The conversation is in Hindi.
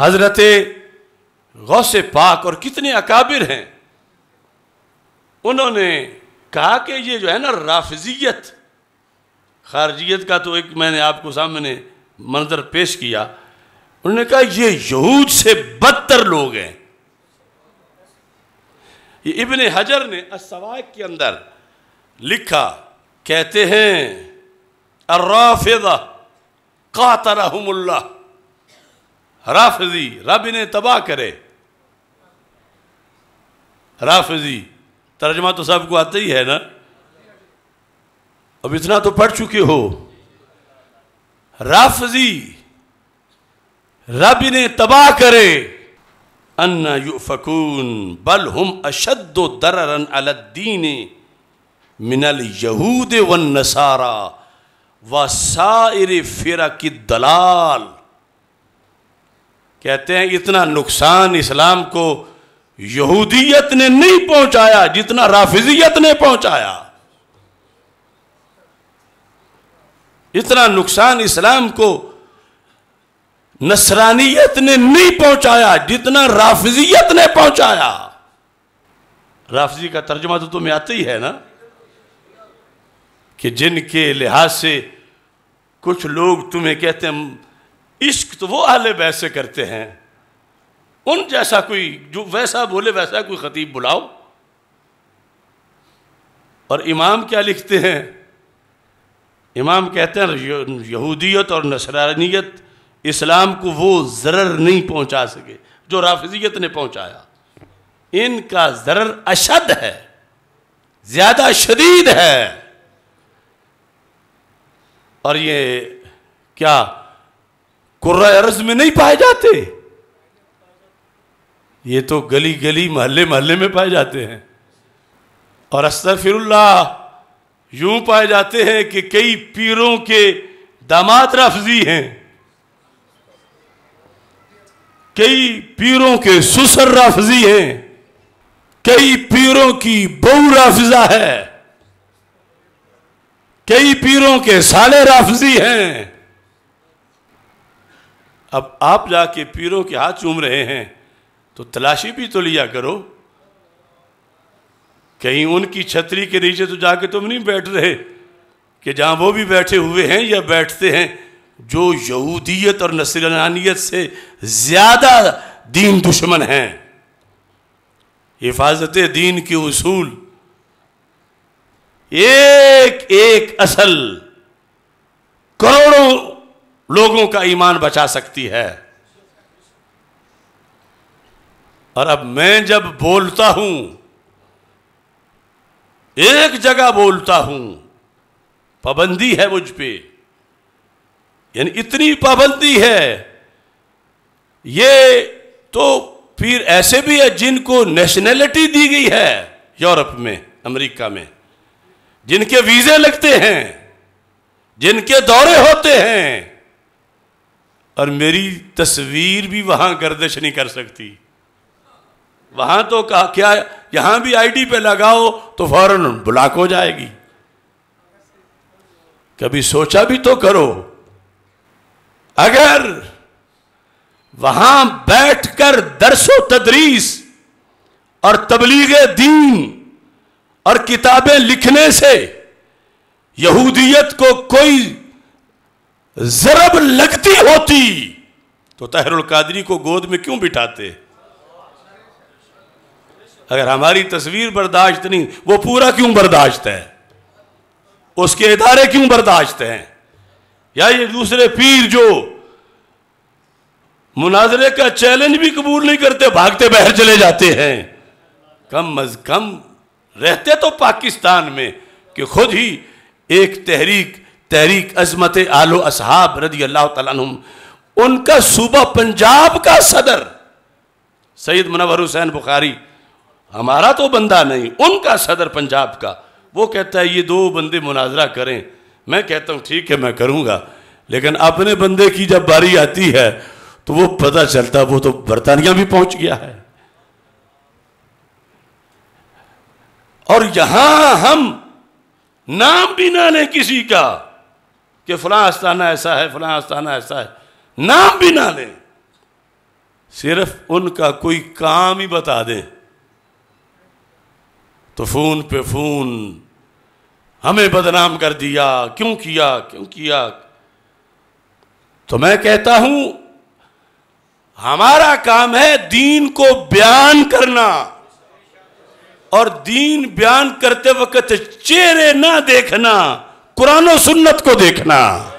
हजरत से पाक और कितने अकाबिर हैं उन्होंने कहा कि ये जो है ना राफजियत खारजियत का तो एक मैंने आपको सामने मंजर पेश किया उन्होंने कहा ये यहूद से बदतर लोग हैं ये इबन हजर ने असवाक के अंदर लिखा कहते हैं अर्राफिदा कातरहमुल्ला राफजी रब इन्हें तबाह करे राफजी तर्जमा तो सबको आता ही है ना अब इतना तो पढ़ चुके हो राफजी रब इन्हें तबाह करे अन्ना फकून बल हम अशद्दो दररन अलद्दीन मिनल यहूद वन नसारा व सायर फिर की दलाल कहते हैं इतना नुकसान इस्लाम को यहूदियत ने नहीं पहुंचाया जितना राफिजियत ने पहुंचाया इतना नुकसान इस्लाम को नसरानियत ने नहीं पहुंचाया जितना राफिजियत ने पहुंचाया राफजी का तर्जमा तो तुम्हें आता ही है ना कि जिनके लिहाज से कुछ लोग तुम्हें कहते हैं इश्क तो वो अहले वैसे करते हैं उन जैसा कोई जो वैसा बोले वैसा कोई खतीब बुलाओ और इमाम क्या लिखते हैं इमाम कहते हैं यहूदियत और नसरानियत इस्लाम को वो ज़रर नहीं पहुंचा सके जो राफजियत ने पहुंचाया इनका ज़रर अशद है ज़्यादा शदीद है और ये क्या कुर्रा अर्ज में नहीं पाए जाते ये तो गली गली मोहल्ले मोहल्ले में पाए जाते हैं और अस्तर फिरुल्ला यूं पाए जाते हैं कि कई पीरों के दामाद रफजी हैं कई पीरों के सुसर रफजी हैं कई पीरों की बहु रफजा है कई पीरों के साले राफजी हैं अब आप जाके पीरों के हाथ चूम रहे हैं तो तलाशी भी तो लिया करो कहीं उनकी छतरी के नीचे तो जाके तुम नहीं बैठ रहे कि जहां वो भी बैठे हुए हैं या बैठते हैं जो यहूदियत और नसरानियत से ज़्यादा दीन दुश्मन हैं हिफाजत दीन के उसूल एक एक असल करोड़ों लोगों का ईमान बचा सकती है और अब मैं जब बोलता हूं एक जगह बोलता हूं पाबंदी है मुझ पे यानी इतनी पाबंदी है ये तो फिर ऐसे भी है जिनको नेशनैलिटी दी गई है यूरोप में अमेरिका में जिनके वीजे लगते हैं जिनके दौरे होते हैं और मेरी तस्वीर भी वहां गर्दिश नहीं कर सकती वहां तो कहा क्या यहां भी आईडी पे लगाओ तो फौरन ब्लॉक हो जाएगी कभी सोचा भी तो करो अगर वहां बैठकर दरसो तदरीस और तबलीग दीन और किताबें लिखने से यहूदियत को कोई जरब लगती होती तो तहरुल कादरी को गोद में क्यों बिठाते अगर हमारी तस्वीर बर्दाश्त नहीं वो पूरा क्यों बर्दाश्त है उसके इदारे क्यों बर्दाश्त हैं या ये दूसरे पीर जो मुनाजरे का चैलेंज भी कबूल नहीं करते भागते बहर चले जाते हैं कम अज कम रहते तो पाकिस्तान में कि खुद ही एक तहरीक तहरीक अजमत आलो असहाब रदी अल्लाह तुम उनका सूबा पंजाब का सदर सैद मनवर हुसैन बुखारी हमारा तो बंदा नहीं उनका सदर पंजाब का वो कहता है ये दो बंदे मुनाजरा करें मैं कहता हूं ठीक है मैं करूंगा लेकिन अपने बंदे की जब बारी आती है तो वो पता चलता वो तो बरतानिया भी पहुंच गया है और यहां हम नाम भी ना लें किसी का कि फला आस्थाना ऐसा है फला आस्थाना ऐसा है नाम भी ना लें सिर्फ उनका कोई काम ही बता दें तो फोन पे फोन हमें बदनाम कर दिया क्यों किया क्यों किया तो मैं कहता हूं हमारा काम है दीन को बयान करना और दीन बयान करते वक्त चेहरे ना देखना कुरान सुन्नत को देखना